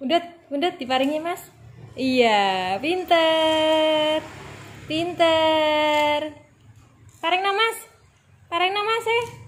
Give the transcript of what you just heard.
Mundut, mundut diparingi mas. Iya, pinter, pinter. Pareng mas, pareng mas eh.